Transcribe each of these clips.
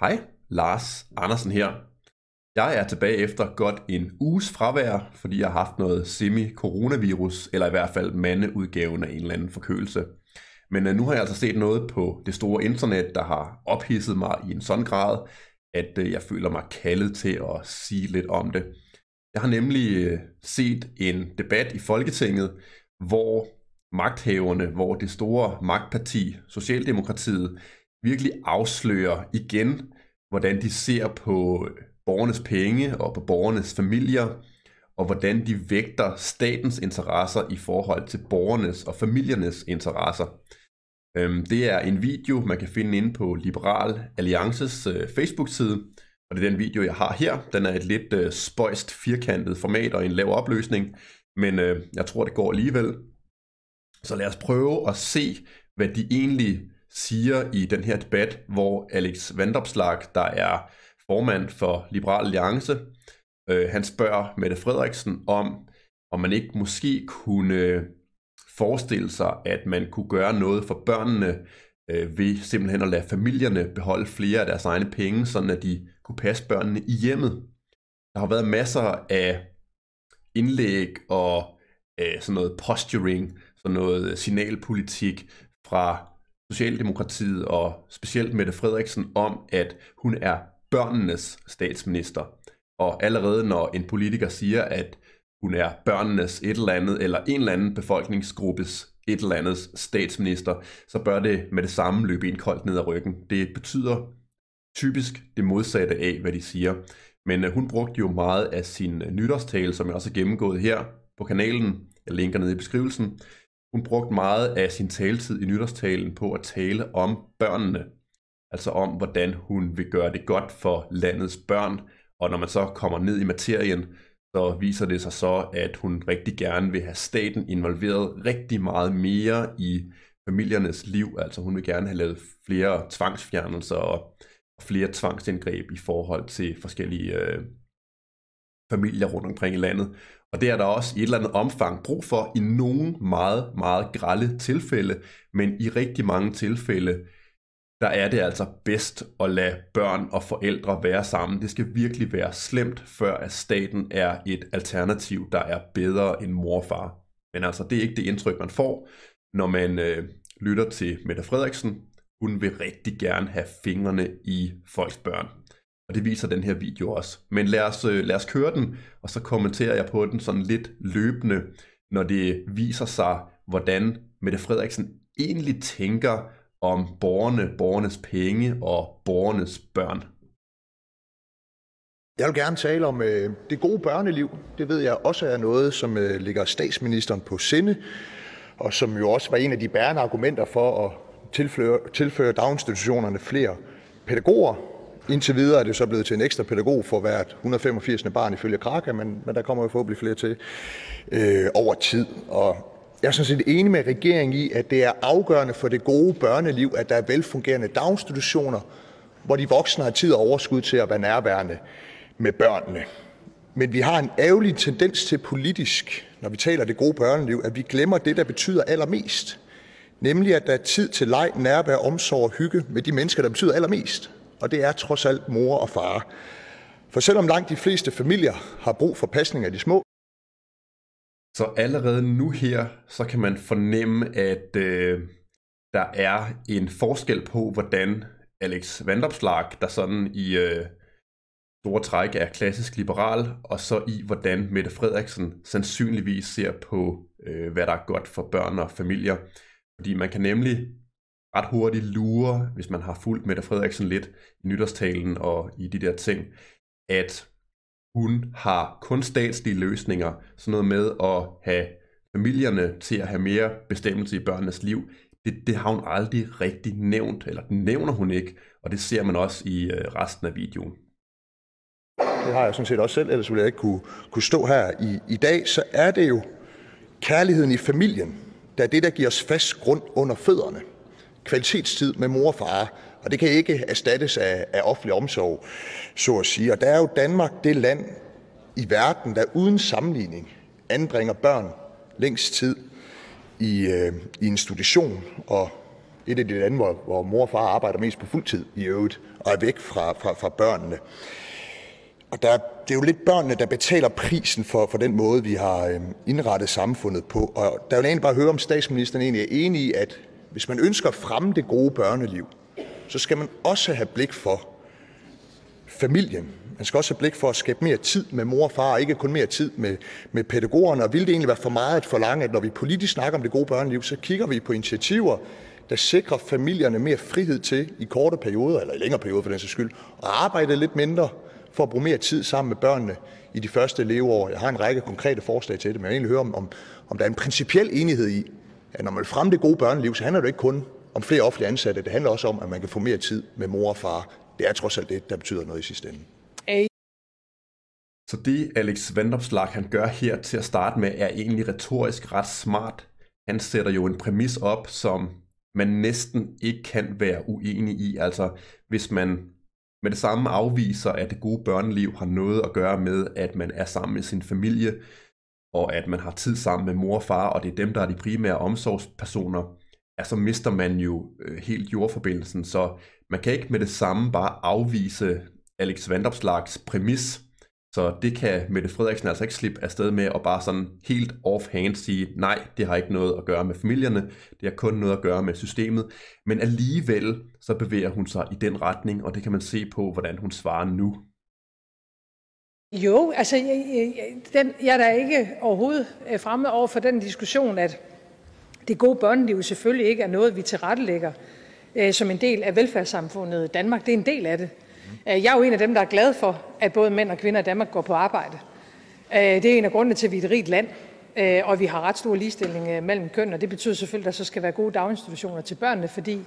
Hej, Lars Andersen her. Jeg er tilbage efter godt en uges fravær, fordi jeg har haft noget semi-coronavirus, eller i hvert fald mandeudgaven af en eller anden forkølelse. Men øh, nu har jeg altså set noget på det store internet, der har ophidset mig i en sådan grad, at øh, jeg føler mig kaldet til at sige lidt om det. Jeg har nemlig øh, set en debat i Folketinget, hvor magthaverne, hvor det store magtparti, Socialdemokratiet, virkelig afslører igen, hvordan de ser på borgernes penge og på borgernes familier, og hvordan de vægter statens interesser i forhold til borgernes og familiernes interesser. Øhm, det er en video, man kan finde inde på Liberal Alliances øh, Facebook-side, og det er den video, jeg har her. Den er et lidt øh, spøjst firkantet format og en lav opløsning, men øh, jeg tror, det går alligevel. Så lad os prøve at se, hvad de egentlig siger i den her debat, hvor Alex Vandopslag, der er formand for Liberal Alliance, øh, han spørger Mette Frederiksen om, om man ikke måske kunne forestille sig, at man kunne gøre noget for børnene øh, ved simpelthen at lade familierne beholde flere af deres egne penge, sådan at de kunne passe børnene i hjemmet. Der har været masser af indlæg og øh, sådan noget posturing, sådan noget signalpolitik fra Socialdemokratiet og specielt Mette Frederiksen om, at hun er børnenes statsminister. Og allerede når en politiker siger, at hun er børnenes et eller andet, eller en eller anden befolkningsgruppes et eller andet statsminister, så bør det med det samme løbe ind koldt ned ad ryggen. Det betyder typisk det modsatte af, hvad de siger. Men øh, hun brugte jo meget af sin nytårstale, som jeg også har gennemgået her på kanalen, jeg linker nede i beskrivelsen, hun brugte meget af sin taletid i nytårstalen på at tale om børnene. Altså om, hvordan hun vil gøre det godt for landets børn. Og når man så kommer ned i materien, så viser det sig så, at hun rigtig gerne vil have staten involveret rigtig meget mere i familiernes liv. Altså hun vil gerne have lavet flere tvangsfjernelser og flere tvangsindgreb i forhold til forskellige øh, familier rundt omkring i landet. Og det er der også i et eller andet omfang brug for i nogle meget, meget grælde tilfælde, men i rigtig mange tilfælde, der er det altså bedst at lade børn og forældre være sammen. Det skal virkelig være slemt, før at staten er et alternativ, der er bedre end mor og far. Men altså, det er ikke det indtryk, man får, når man øh, lytter til Mette Frederiksen. Hun vil rigtig gerne have fingrene i folks børn. Og det viser den her video også. Men lad os, øh, lad os køre den, og så kommenterer jeg på den sådan lidt løbende, når det viser sig, hvordan Mette Frederiksen egentlig tænker om borgerne, borgernes penge og borgernes børn. Jeg vil gerne tale om øh, det gode børneliv. Det ved jeg også er noget, som øh, ligger statsministeren på sinde, og som jo også var en af de bærende argumenter for at tilføre, tilføre daginstitutionerne flere pædagoger, Indtil videre er det så blevet til en ekstra pædagog for hvert 185. barn ifølge Kraka, men, men der kommer jo forhåbentlig flere til øh, over tid. Og jeg er sådan set enig med regeringen i, at det er afgørende for det gode børneliv, at der er velfungerende daginstitutioner, hvor de voksne har tid og overskud til at være nærværende med børnene. Men vi har en ærgerlig tendens til politisk, når vi taler det gode børneliv, at vi glemmer det, der betyder allermest. Nemlig, at der er tid til leg, nærvær, omsorg og hygge med de mennesker, der betyder allermest og det er trods alt mor og far. For selvom langt de fleste familier har brug for pasning af de små, så allerede nu her, så kan man fornemme, at øh, der er en forskel på, hvordan Alex Vandopslag, der sådan i øh, store træk er klassisk liberal, og så i, hvordan Mette Frederiksen sandsynligvis ser på, øh, hvad der er godt for børn og familier. Fordi man kan nemlig ret hurtigt lure, hvis man har fulgt Mette Frederiksen lidt i nytårstalen og i de der ting, at hun har kun statslige løsninger, sådan noget med at have familierne til at have mere bestemmelse i børnenes liv, det, det har hun aldrig rigtig nævnt, eller det nævner hun ikke, og det ser man også i øh, resten af videoen. Det har jeg sådan set også selv, ellers ville jeg ikke kunne, kunne stå her i, i dag. Så er det jo kærligheden i familien, der er det, der giver os fast grund under fødderne kvalitetstid med mor og far, og det kan ikke erstattes af, af offentlig omsorg, så at sige. Og der er jo Danmark det land i verden, der uden sammenligning anbringer børn længst tid i, øh, i institution, og et af de lande, hvor, hvor mor og far arbejder mest på fuldtid i øvrigt, og er væk fra, fra, fra børnene. Og der, det er jo lidt børnene, der betaler prisen for, for den måde, vi har øh, indrettet samfundet på. Og der vil jeg egentlig bare høre, om statsministeren egentlig er enig i, at hvis man ønsker at fremme det gode børneliv, så skal man også have blik for familien. Man skal også have blik for at skabe mere tid med mor og far, og ikke kun mere tid med, med pædagogerne. Og ville det egentlig være for meget at forlange, at når vi politisk snakker om det gode børneliv, så kigger vi på initiativer, der sikrer familierne mere frihed til i korte perioder, eller i længere perioder for den sags skyld, at arbejde lidt mindre for at bruge mere tid sammen med børnene i de første leveår. Jeg har en række konkrete forslag til det, men jeg vil egentlig høre, om, om der er en principiel enighed i, at når man vil fremme det gode børneliv, så handler det ikke kun om flere offentlige ansatte. Det handler også om, at man kan få mere tid med mor og far. Det er trods alt det, der betyder noget i sidste ende. Så det Alex Vandopslag han gør her til at starte med, er egentlig retorisk ret smart. Han sætter jo en præmis op, som man næsten ikke kan være uenig i. Altså hvis man med det samme afviser, at det gode børneliv har noget at gøre med, at man er sammen med sin familie, og at man har tid sammen med mor og far, og det er dem, der er de primære omsorgspersoner, så altså mister man jo øh, helt jordforbindelsen. Så man kan ikke med det samme bare afvise Alex Vandopslags præmis. Så det kan Mette Frederiksen altså ikke slippe afsted med at bare sådan helt offhand sige, nej, det har ikke noget at gøre med familierne, det har kun noget at gøre med systemet. Men alligevel så bevæger hun sig i den retning, og det kan man se på, hvordan hun svarer nu. Jo, altså jeg, jeg, den, jeg er da ikke overhovedet øh, fremme over for den diskussion, at det gode børneliv selvfølgelig ikke er noget, vi tilrettelægger øh, som en del af velfærdssamfundet Danmark. Det er en del af det. Mm. Øh, jeg er jo en af dem, der er glad for, at både mænd og kvinder i Danmark går på arbejde. Øh, det er en af grundene til, at vi er et rigt land, og vi har ret stor ligestilling mellem køn, og det betyder selvfølgelig, at der så skal være gode daginstitutioner til børnene, fordi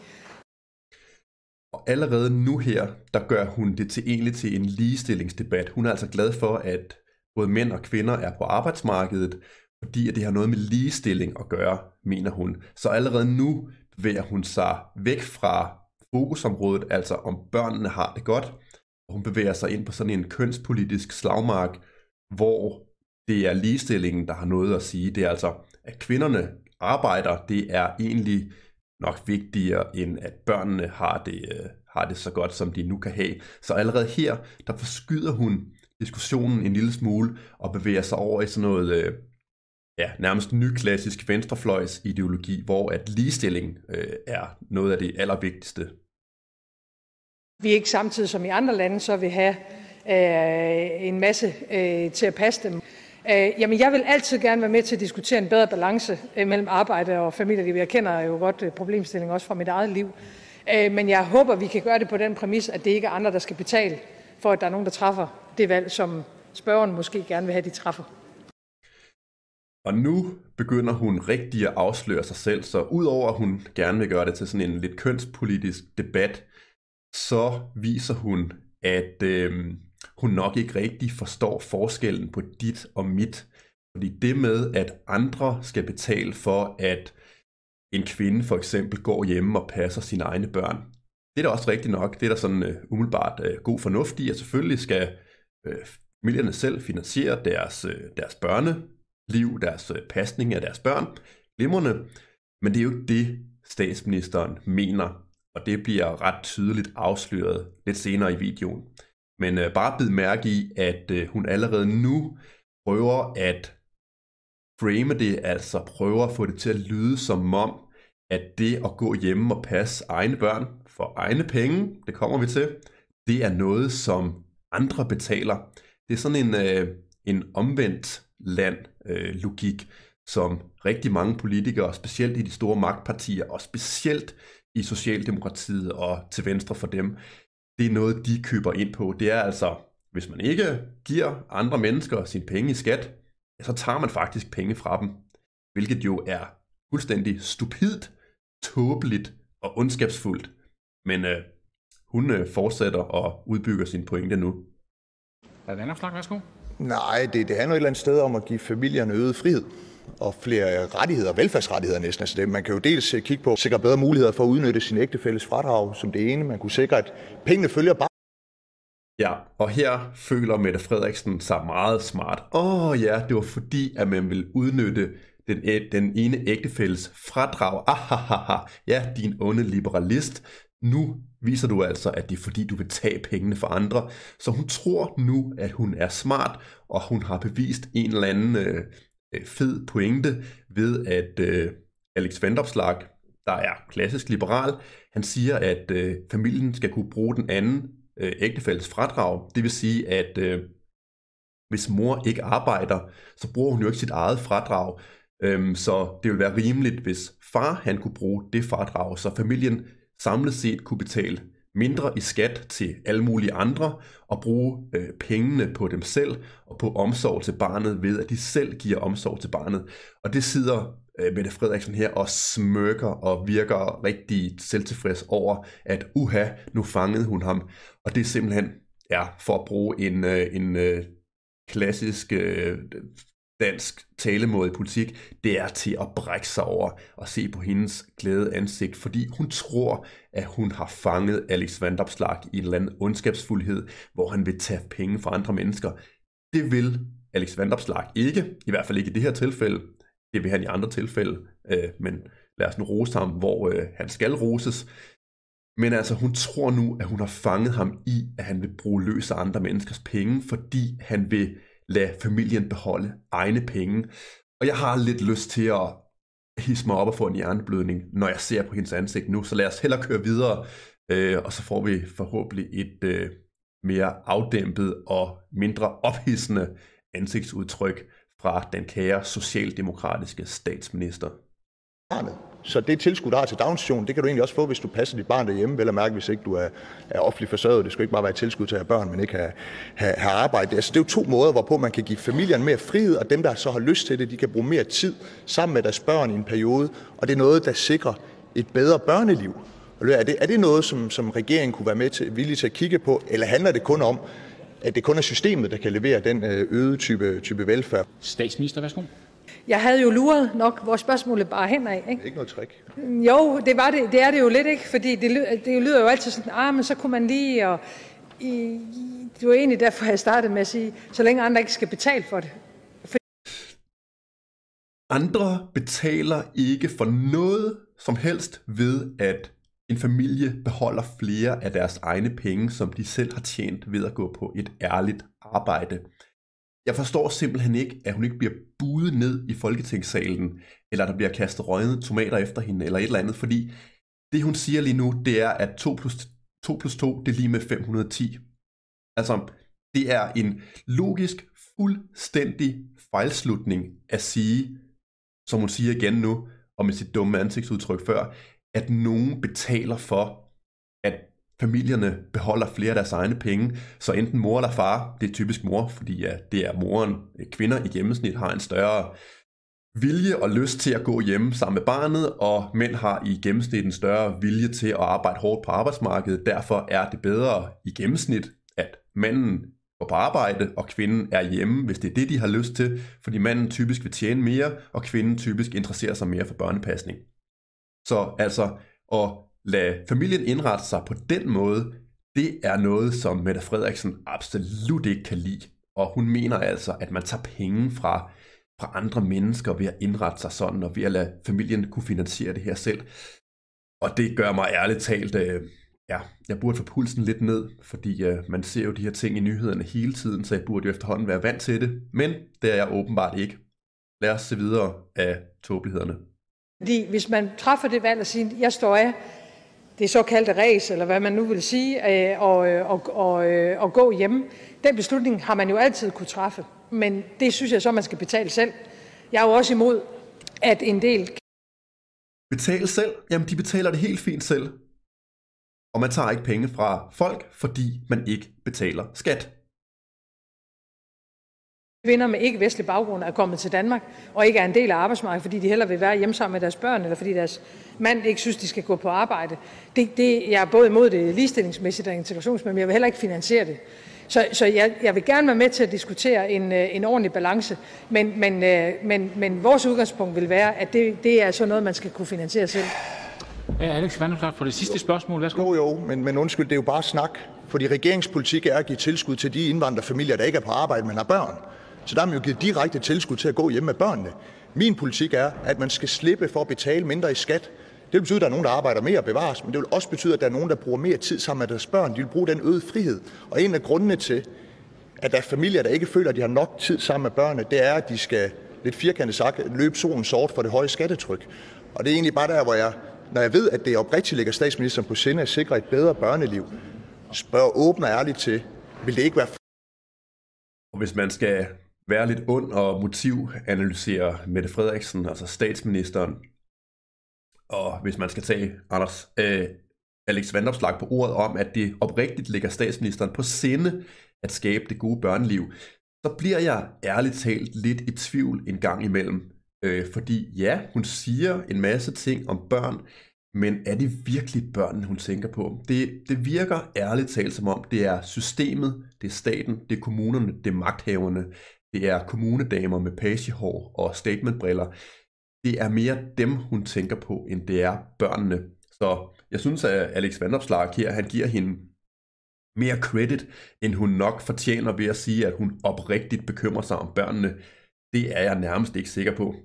og allerede nu her, der gør hun det til egentlig til en ligestillingsdebat. Hun er altså glad for, at både mænd og kvinder er på arbejdsmarkedet, fordi at det har noget med ligestilling at gøre, mener hun. Så allerede nu bevæger hun sig væk fra fokusområdet, altså om børnene har det godt, og hun bevæger sig ind på sådan en kønspolitisk slagmark, hvor det er ligestillingen, der har noget at sige. Det er altså, at kvinderne arbejder, det er egentlig nok vigtigere, end at børnene har det, øh, har det så godt, som de nu kan have. Så allerede her, der forskyder hun diskussionen en lille smule, og bevæger sig over i sådan noget... Øh, ja, nærmest nyklassisk venstrefløjs ideologi, hvor at ligestilling øh, er noget af det allervigtigste. Vi er ikke samtidig som i andre lande, så vi have øh, en masse øh, til at passe dem. Øh, jamen, jeg vil altid gerne være med til at diskutere en bedre balance øh, mellem arbejde og familieliv. Jeg kender jo godt øh, problemstillingen også fra mit eget liv. Øh, men jeg håber, vi kan gøre det på den præmis, at det ikke er andre, der skal betale for, at der er nogen, der træffer det valg, som spørgeren måske gerne vil have, de træffer. Og nu begynder hun rigtig at afsløre sig selv, så udover at hun gerne vil gøre det til sådan en lidt kønspolitisk debat, så viser hun, at øh, hun nok ikke rigtig forstår forskellen på dit og mit. Fordi det med, at andre skal betale for, at en kvinde for eksempel går hjemme og passer sine egne børn, det er da også rigtigt nok. Det er der sådan uh, umiddelbart uh, god fornuft i, at selvfølgelig skal uh, familierne selv finansiere deres, uh, deres børneliv, deres uh, pasning af deres børn, glimrende. Men det er jo ikke det, statsministeren mener, og det bliver ret tydeligt afsløret lidt senere i videoen. Men øh, bare bid mærke i, at øh, hun allerede nu prøver at frame det, altså prøver at få det til at lyde som om, at det at gå hjemme og passe egne børn for egne penge, det kommer vi til, det er noget, som andre betaler. Det er sådan en, øh, en omvendt land-logik, øh, som rigtig mange politikere, specielt i de store magtpartier, og specielt i Socialdemokratiet og til venstre for dem, det er noget, de køber ind på. Det er altså, hvis man ikke giver andre mennesker sin penge i skat, ja, så tager man faktisk penge fra dem. Hvilket jo er fuldstændig stupidt, tåbeligt og ondskabsfuldt. Men øh, hun øh, fortsætter og udbygger sin pointe nu. Er det andet værsgo? Nej, det, det handler et eller andet sted om at give familierne øget frihed og flere rettigheder, velfærdsrettigheder næsten. Altså det, man kan jo dels øh, kigge på sikre bedre muligheder for at udnytte sin ægtefælles fradrag som det ene. Man kunne sikre, at pengene følger bare. Ja, og her føler Mette Frederiksen sig meget smart. Åh oh, ja, det var fordi, at man ville udnytte den, den ene ægtefælles fradrag. Ahahaha, ja, din onde liberalist. Nu viser du altså, at det er fordi, du vil tage pengene fra andre. Så hun tror nu, at hun er smart, og hun har bevist en eller anden... Øh, Øh, fed pointe ved, at øh, Alex Vandopslag, der er klassisk liberal, han siger, at øh, familien skal kunne bruge den anden øh, ægtefælles fradrag. Det vil sige, at øh, hvis mor ikke arbejder, så bruger hun jo ikke sit eget fradrag. Øhm, så det vil være rimeligt, hvis far han kunne bruge det fradrag, så familien samlet set kunne betale mindre i skat til alle mulige andre og bruge øh, pengene på dem selv og på omsorg til barnet ved, at de selv giver omsorg til barnet. Og det sidder øh, Mette Frederiksen her og smykker og virker rigtig selvtilfreds over, at uha, nu fangede hun ham. Og det er simpelthen, ja, for at bruge en, øh, en øh, klassisk øh, dansk talemåde i politik, det er til at brække sig over og se på hendes glæde ansigt, fordi hun tror, at hun har fanget Alex Vandopslag i en eller anden ondskabsfuldhed, hvor han vil tage penge fra andre mennesker. Det vil Alex Vandopslag ikke, i hvert fald ikke i det her tilfælde. Det vil han i andre tilfælde, øh, men lad os nu rose ham, hvor øh, han skal roses. Men altså, hun tror nu, at hun har fanget ham i, at han vil bruge løs af andre menneskers penge, fordi han vil lade familien beholde egne penge. Og jeg har lidt lyst til at hisse mig op og få en hjerneblødning, når jeg ser på hendes ansigt nu. Så lad os hellere køre videre, øh, og så får vi forhåbentlig et øh, mere afdæmpet og mindre ophissende ansigtsudtryk fra den kære socialdemokratiske statsminister. Arne. Så det tilskud, der har til daginstitutionen, det kan du egentlig også få, hvis du passer dit barn derhjemme, vel at mærke, hvis ikke du er, er offentlig forsørget. Det skal ikke bare være et tilskud til at have børn, men ikke have, have, have arbejde. Altså, det er jo to måder, hvorpå man kan give familien mere frihed, og dem, der så har lyst til det, de kan bruge mere tid sammen med deres børn i en periode. Og det er noget, der sikrer et bedre børneliv. Er det, er det noget, som, som regeringen kunne være med til, villig til at kigge på, eller handler det kun om, at det kun er systemet, der kan levere den øh, øgede type, type velfærd? Statsminister, værsgo. Jeg havde jo luret nok, hvor spørgsmålet bare hen af. Ikke? Ikke noget trick. Jo, det, var det, det er det jo lidt, ikke? Fordi det, det lyder jo altid sådan, ah, men så kunne man lige... Og, i, det var egentlig derfor, jeg startede med at sige, så længe andre ikke skal betale for det. For... Andre betaler ikke for noget som helst ved, at en familie beholder flere af deres egne penge, som de selv har tjent ved at gå på et ærligt arbejde. Jeg forstår simpelthen ikke, at hun ikke bliver budet ned i folketingssalen, eller der bliver kastet røgende tomater efter hende, eller et eller andet, fordi det, hun siger lige nu, det er, at 2 plus 2, plus 2 det er lige med 510. Altså, det er en logisk, fuldstændig fejlslutning at sige, som hun siger igen nu, og med sit dumme ansigtsudtryk før, at nogen betaler for, at familierne beholder flere af deres egne penge, så enten mor eller far, det er typisk mor, fordi ja, det er moren, øh, kvinder i gennemsnit har en større vilje og lyst til at gå hjemme sammen med barnet, og mænd har i gennemsnit en større vilje til at arbejde hårdt på arbejdsmarkedet. Derfor er det bedre i gennemsnit, at manden går på arbejde, og kvinden er hjemme, hvis det er det, de har lyst til, fordi manden typisk vil tjene mere, og kvinden typisk interesserer sig mere for børnepasning. Så altså, og lade familien indrette sig på den måde, det er noget, som Mette Frederiksen absolut ikke kan lide. Og hun mener altså, at man tager penge fra, fra andre mennesker ved at indrette sig sådan, og ved at lade familien kunne finansiere det her selv. Og det gør mig ærligt talt, øh, ja, jeg burde få pulsen lidt ned, fordi øh, man ser jo de her ting i nyhederne hele tiden, så jeg burde jo efterhånden være vant til det. Men det er jeg åbenbart ikke. Lad os se videre af tåbelighederne. Fordi hvis man træffer det valg og siger, jeg står af, det såkaldte race, eller hvad man nu vil sige, øh, øh, og, og, og, øh, og gå hjem. Den beslutning har man jo altid kunne træffe, men det synes jeg så, man skal betale selv. Jeg er jo også imod, at en del... Betale selv? Jamen, de betaler det helt fint selv. Og man tager ikke penge fra folk, fordi man ikke betaler skat kvinder med ikke-vestlig baggrund er kommet til Danmark og ikke er en del af arbejdsmarkedet, fordi de heller vil være hjemme sammen med deres børn, eller fordi deres mand ikke synes, de skal gå på arbejde. Det, det, jeg er både imod det ligestillingsmæssigt og integrationsmæssigt, men jeg vil heller ikke finansiere det. Så, så jeg, jeg vil gerne være med til at diskutere en, øh, en ordentlig balance, men, men, øh, men, men vores udgangspunkt vil være, at det, det er så noget, man skal kunne finansiere selv. Ja, Alex Vanderklart, for det sidste spørgsmål, værsgo. Jo, jo, men, men undskyld, det er jo bare snak. Fordi regeringspolitik er at give tilskud til de indvandrerfamilier, der ikke er på arbejde, men har børn. Så der har man jo givet direkte tilskud til at gå hjem med børnene. Min politik er, at man skal slippe for at betale mindre i skat. Det vil betyde, at der er nogen, der arbejder mere og bevares, men det vil også betyde, at der er nogen, der bruger mere tid sammen med deres børn. De vil bruge den øgede frihed. Og en af grundene til, at der er familier, der ikke føler, at de har nok tid sammen med børnene, det er, at de skal, lidt firkantet sagt, løbe solen sort for det høje skattetryk. Og det er egentlig bare der, hvor jeg, når jeg ved, at det oprigtigt ligger statsministeren på sinde at sikre et bedre børneliv, spørger åbent og ærligt til, vil det ikke være hvis man skal være lidt ond og motiv analysere Mette Frederiksen, altså statsministeren. Og hvis man skal tage Anders øh, Alex Vandopslag på ordet om, at det oprigtigt ligger statsministeren på sinde at skabe det gode børneliv, så bliver jeg ærligt talt lidt i tvivl en gang imellem. Øh, fordi ja, hun siger en masse ting om børn, men er det virkelig børnene, hun tænker på? Det, det virker ærligt talt som om, det er systemet, det er staten, det er kommunerne, det er magthaverne, det er kommunedamer med pagehår og statementbriller. Det er mere dem, hun tænker på, end det er børnene. Så jeg synes, at Alex Vandopslark her, han giver hende mere credit, end hun nok fortjener ved at sige, at hun oprigtigt bekymrer sig om børnene. Det er jeg nærmest ikke sikker på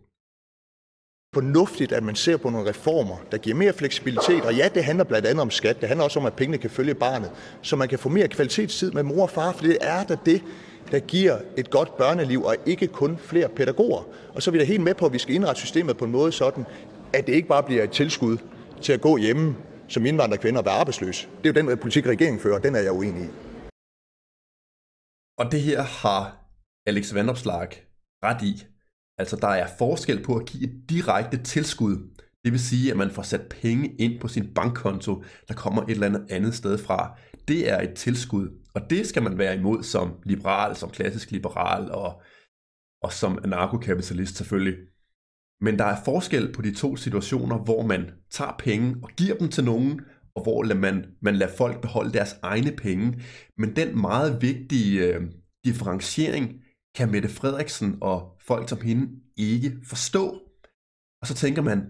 fornuftigt, at man ser på nogle reformer, der giver mere fleksibilitet. Og ja, det handler blandt andet om skat. Det handler også om, at pengene kan følge barnet, så man kan få mere kvalitetstid med mor og far, for det er da det, der giver et godt børneliv, og ikke kun flere pædagoger. Og så er vi da helt med på, at vi skal indrette systemet på en måde sådan, at det ikke bare bliver et tilskud til at gå hjemme som indvandrerkvinder og være arbejdsløs. Det er jo den politik, regeringen fører, og den er jeg uenig i. Og det her har Alex Vandopslag ret i. Altså, der er forskel på at give et direkte tilskud. Det vil sige, at man får sat penge ind på sin bankkonto, der kommer et eller andet andet sted fra. Det er et tilskud. Og det skal man være imod som liberal, som klassisk liberal og, og som anarkokapitalist selvfølgelig. Men der er forskel på de to situationer, hvor man tager penge og giver dem til nogen, og hvor man, man lader folk beholde deres egne penge. Men den meget vigtige øh, differentiering kan Mette Frederiksen og folk som hende ikke forstå. Og så tænker man,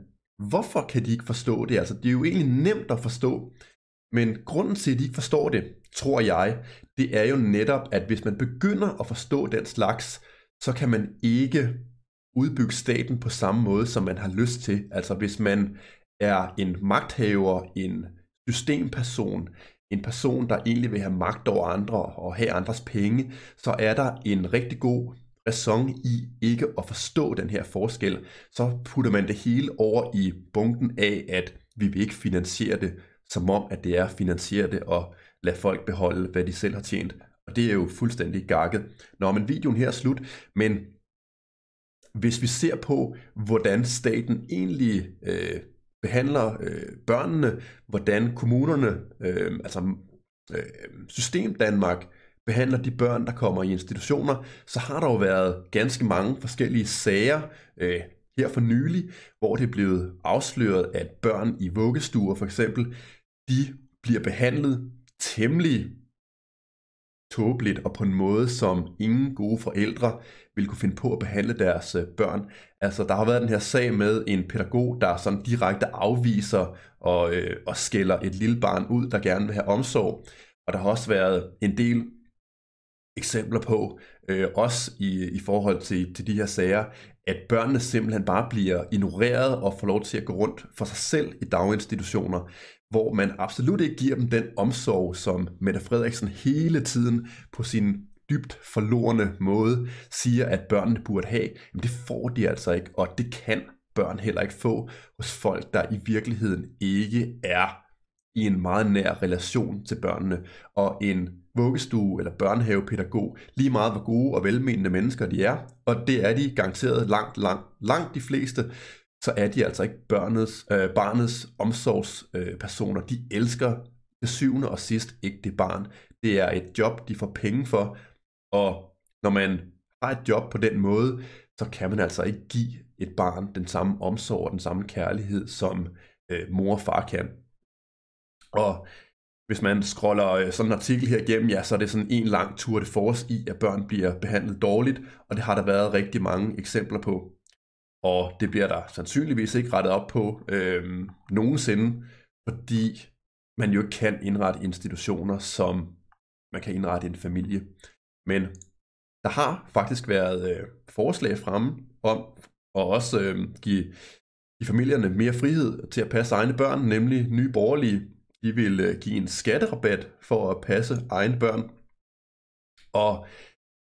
hvorfor kan de ikke forstå det? Altså, det er jo egentlig nemt at forstå, men grunden til, at de ikke forstår det, tror jeg, det er jo netop, at hvis man begynder at forstå den slags, så kan man ikke udbygge staten på samme måde, som man har lyst til. Altså hvis man er en magthaver, en systemperson, en person, der egentlig vil have magt over andre og have andres penge, så er der en rigtig god ræson i ikke at forstå den her forskel. Så putter man det hele over i bunken af, at vi vil ikke finansiere det, som om at det er finansieret finansiere det, og lade folk beholde, hvad de selv har tjent. Og det er jo fuldstændig gakket. Nå, men videoen her er slut, men hvis vi ser på, hvordan staten egentlig øh, behandler øh, børnene, hvordan kommunerne, øh, altså øh, System Danmark, behandler de børn, der kommer i institutioner, så har der jo været ganske mange forskellige sager øh, her for nylig, hvor det er blevet afsløret, at børn i vuggestuer for eksempel, de bliver behandlet temmelig tåbeligt og på en måde, som ingen gode forældre ville kunne finde på at behandle deres øh, børn. Altså, der har været den her sag med en pædagog, der sådan direkte afviser og, øh, og skælder et lille barn ud, der gerne vil have omsorg. Og der har også været en del eksempler på, øh, også i, i forhold til, til de her sager, at børnene simpelthen bare bliver ignoreret og får lov til at gå rundt for sig selv i daginstitutioner, hvor man absolut ikke giver dem den omsorg, som Mette Frederiksen hele tiden på sin dybt forlorende måde siger, at børnene burde have, jamen det får de altså ikke, og det kan børn heller ikke få hos folk, der i virkeligheden ikke er i en meget nær relation til børnene, og en vuggestue eller børnehavepædagog, lige meget hvor gode og velmenende mennesker de er, og det er de garanteret langt, langt, langt de fleste, så er de altså ikke børnets, øh, barnets omsorgspersoner. de elsker det syvende og sidst ikke det barn. Det er et job, de får penge for, og når man har et job på den måde, så kan man altså ikke give et barn den samme omsorg og den samme kærlighed, som øh, mor og far kan. Og hvis man scroller øh, sådan en artikel her igennem, ja, så er det sådan en lang tur det force i, at børn bliver behandlet dårligt, og det har der været rigtig mange eksempler på og det bliver der sandsynligvis ikke rettet op på øh, nogensinde, fordi man jo ikke kan indrette institutioner, som man kan indrette en familie. Men der har faktisk været øh, forslag fremme om at også øh, give, give familierne mere frihed til at passe egne børn, nemlig nye borgerlige. De vil øh, give en skatterabat for at passe egne børn. Og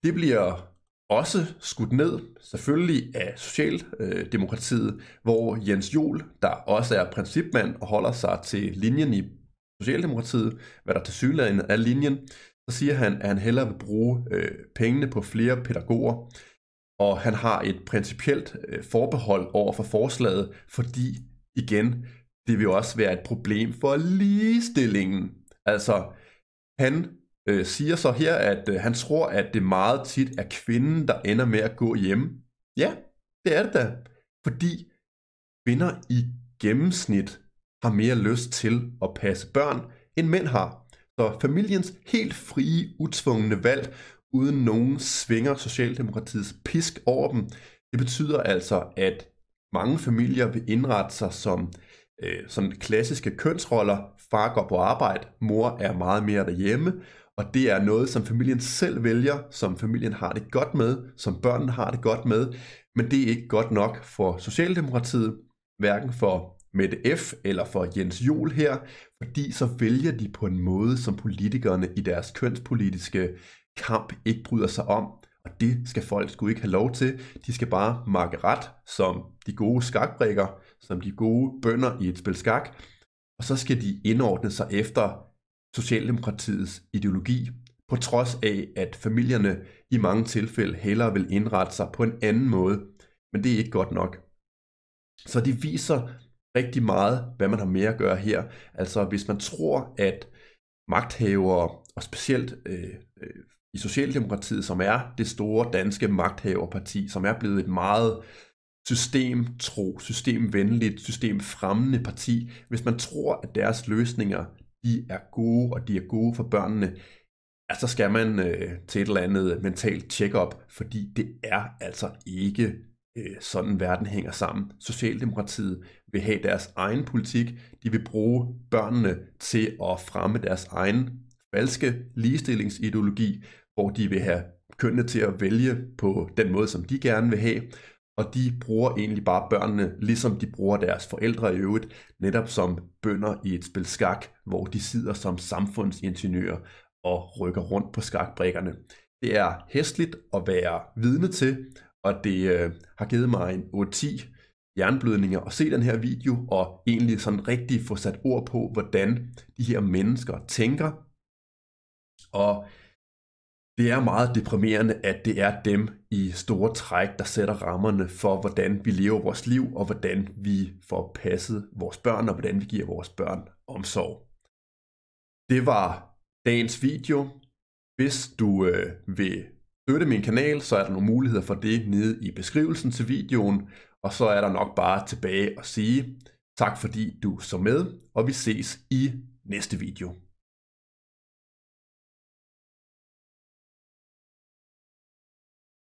det bliver også skudt ned, selvfølgelig af Socialdemokratiet, hvor Jens Jol, der også er principmand og holder sig til linjen i Socialdemokratiet, hvad der til synligheden er linjen, så siger han, at han hellere vil bruge øh, pengene på flere pædagoger, og han har et principielt øh, forbehold over for forslaget, fordi igen, det vil også være et problem for ligestillingen. Altså, han øh, siger så her, at øh, han tror, at det meget tit er kvinden, der ender med at gå hjem. Ja, det er det da. Fordi kvinder i gennemsnit har mere lyst til at passe børn, end mænd har. Så familiens helt frie, utvungne valg, uden nogen svinger Socialdemokratiets pisk over dem, det betyder altså, at mange familier vil indrette sig som øh, sådan klassiske kønsroller. Far går på arbejde, mor er meget mere derhjemme, og det er noget, som familien selv vælger, som familien har det godt med, som børnene har det godt med, men det er ikke godt nok for Socialdemokratiet, hverken for Mette F. eller for Jens Jol her, fordi så vælger de på en måde, som politikerne i deres kønspolitiske kamp ikke bryder sig om, og det skal folk sgu ikke have lov til. De skal bare markere ret som de gode skakbrikker, som de gode bønder i et spil skak, og så skal de indordne sig efter Socialdemokratiets ideologi, på trods af, at familierne i mange tilfælde hellere vil indrette sig på en anden måde, men det er ikke godt nok. Så det viser rigtig meget, hvad man har med at gøre her. Altså hvis man tror, at magthavere, og specielt øh, øh, i Socialdemokratiet, som er det store danske magthaverparti, som er blevet et meget systemtro, systemvenligt, systemfremmende parti, hvis man tror, at deres løsninger de er gode, og de er gode for børnene, ja, så skal man øh, til et eller andet mentalt check-up, fordi det er altså ikke øh, sådan verden hænger sammen. Socialdemokratiet vil have deres egen politik, de vil bruge børnene til at fremme deres egen falske ligestillingsideologi, hvor de vil have kønnene til at vælge på den måde, som de gerne vil have, og de bruger egentlig bare børnene, ligesom de bruger deres forældre i øvrigt, netop som bønder i et spil skak, hvor de sidder som samfundsingeniører og rykker rundt på skakbrikkerne. Det er hæstligt at være vidne til, og det øh, har givet mig en 8-10 jernblødninger at se den her video, og egentlig sådan rigtig få sat ord på, hvordan de her mennesker tænker. Og det er meget deprimerende, at det er dem i store træk, der sætter rammerne for, hvordan vi lever vores liv, og hvordan vi får passet vores børn, og hvordan vi giver vores børn omsorg. Det var dagens video. Hvis du øh, vil støtte min kanal, så er der nogle muligheder for det nede i beskrivelsen til videoen, og så er der nok bare tilbage at sige tak fordi du så med, og vi ses i næste video.